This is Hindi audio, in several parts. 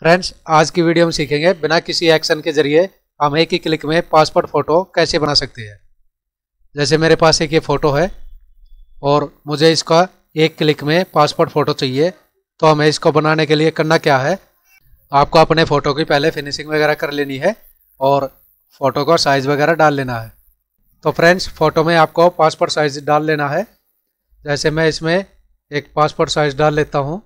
फ्रेंड्स आज की वीडियो में सीखेंगे बिना किसी एक्शन के जरिए हम एक ही क्लिक में पासपोर्ट फ़ोटो कैसे बना सकते हैं जैसे मेरे पास एक ये फ़ोटो है और मुझे इसका एक क्लिक में पासपोर्ट फ़ोटो चाहिए तो हमें इसको बनाने के लिए करना क्या है आपको अपने फ़ोटो की पहले फिनिशिंग वगैरह कर लेनी है और फ़ोटो का साइज़ वगैरह डाल लेना है तो फ्रेंड्स फ़ोटो में आपको पासपोर्ट साइज़ डाल लेना है जैसे मैं इसमें एक पासपोर्ट साइज़ डाल लेता हूँ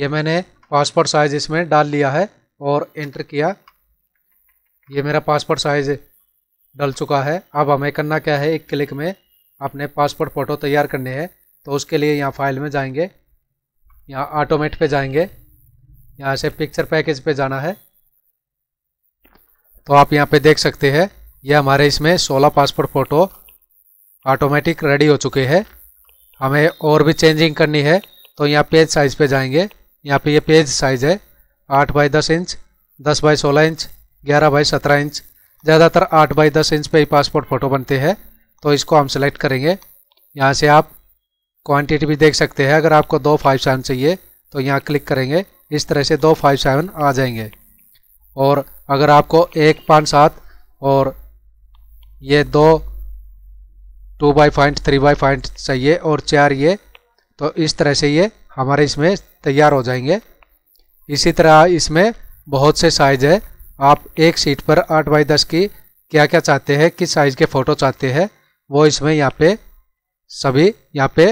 ये मैंने पासपोर्ट साइज़ इसमें डाल लिया है और एंटर किया ये मेरा पासपोर्ट साइज़ डल चुका है अब हमें करना क्या है एक क्लिक में अपने पासपोर्ट फ़ोटो तैयार करने हैं तो उसके लिए यहाँ फाइल में जाएंगे यहाँ ऑटोमेट पे जाएंगे यहाँ से पिक्चर पैकेज पे जाना है तो आप यहाँ पे देख सकते हैं ये हमारे इसमें 16 पासपोर्ट फ़ोटो ऑटोमेटिक रेडी हो चुके हैं हमें और भी चेंजिंग करनी है तो यहाँ पेज साइज़ पे जाएंगे यहाँ पे ये पेज साइज़ है आठ बाई दस इंच दस बाई सोलह इंच ग्यारह बाई सत्रह इंच ज़्यादातर आठ बाई दस इंच पे ही पासपोर्ट फ़ोटो बनते हैं तो इसको हम सेलेक्ट करेंगे यहाँ से आप क्वांटिटी भी देख सकते हैं अगर आपको दो फाइव सेवन चाहिए तो यहाँ क्लिक करेंगे इस तरह से दो फाइव सेवन आ जाएंगे और अगर आपको एक पाँच सात और ये दो two by point three by point चाहिए और चार ये तो इस तरह से ये हमारे इसमें तैयार हो जाएंगे इसी तरह इसमें बहुत से साइज है आप एक सीट पर आठ बाई दस की क्या क्या चाहते हैं किस साइज़ के फ़ोटो चाहते हैं वो इसमें यहाँ पे सभी यहाँ पे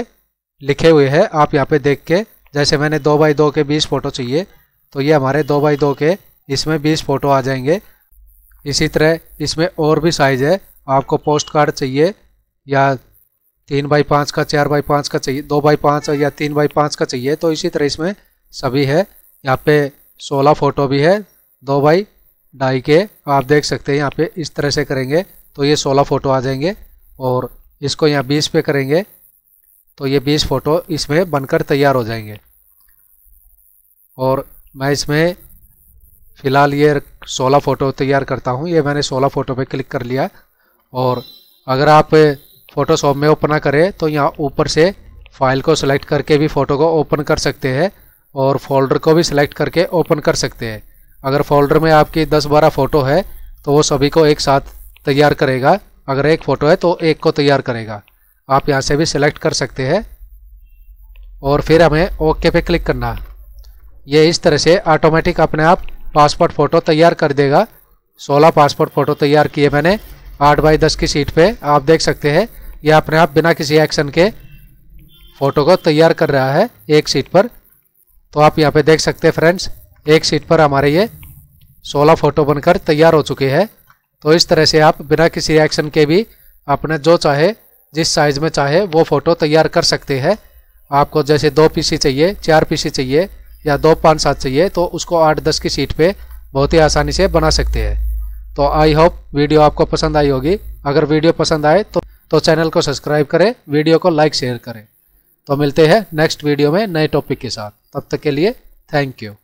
लिखे हुए हैं आप यहाँ पे देख के जैसे मैंने दो बाई दो के बीस फ़ोटो चाहिए तो ये हमारे दो बाई दो के इसमें बीस फ़ोटो आ जाएंगे इसी तरह इसमें और भी साइज़ है आपको पोस्ट कार्ड चाहिए या तीन बाई पाँच का चार बाई पाँच का चाहिए दो बाई पाँच या तीन बाई पाँच का चाहिए तो इसी तरह इसमें सभी है यहाँ पे सोलह फ़ोटो भी है दो बाई ढाई के आप देख सकते हैं यहाँ पे इस तरह से करेंगे तो ये सोलह फ़ोटो आ जाएंगे और इसको यहाँ बीस पे करेंगे तो ये बीस फ़ोटो इसमें बनकर तैयार हो जाएंगे और मैं इसमें फ़िलहाल ये सोलह फ़ोटो तैयार करता हूँ ये मैंने सोलह फ़ोटो पर क्लिक कर लिया और अगर आप फोटोशॉप में ओपन करें तो यहाँ ऊपर से फाइल को सिलेक्ट करके भी फ़ोटो को ओपन कर सकते हैं और फोल्डर को भी सिलेक्ट करके ओपन कर सकते हैं अगर फोल्डर में आपकी 10-12 फ़ोटो है तो वो सभी को एक साथ तैयार करेगा अगर एक फ़ोटो है तो एक को तैयार करेगा आप यहाँ से भी सिलेक्ट कर सकते हैं और फिर हमें ओके पे क्लिक करना ये इस तरह से ऑटोमेटिक अपने आप पासपोर्ट फ़ोटो तैयार कर देगा 16 पासपोर्ट फ़ोटो तैयार किए मैंने 8 बाई 10 की सीट पे आप देख सकते हैं यह अपने आप बिना किसी एक्शन के फोटो को तैयार कर रहा है एक सीट पर तो आप यहाँ पे देख सकते हैं फ्रेंड्स एक सीट पर हमारे ये 16 फोटो बनकर तैयार हो चुके हैं तो इस तरह से आप बिना किसी एक्शन के भी अपने जो चाहे जिस साइज़ में चाहे वो फ़ोटो तैयार कर सकते हैं आपको जैसे दो पीसी चाहिए चार पीसी चाहिए या दो पाँच सात चाहिए तो उसको आठ दस की सीट पे बहुत ही आसानी से बना सकते हैं तो आई होप वीडियो आपको पसंद आई होगी अगर वीडियो पसंद आए तो तो चैनल को सब्सक्राइब करें वीडियो को लाइक शेयर करें तो मिलते हैं नेक्स्ट वीडियो में नए टॉपिक के साथ तब तक के लिए थैंक यू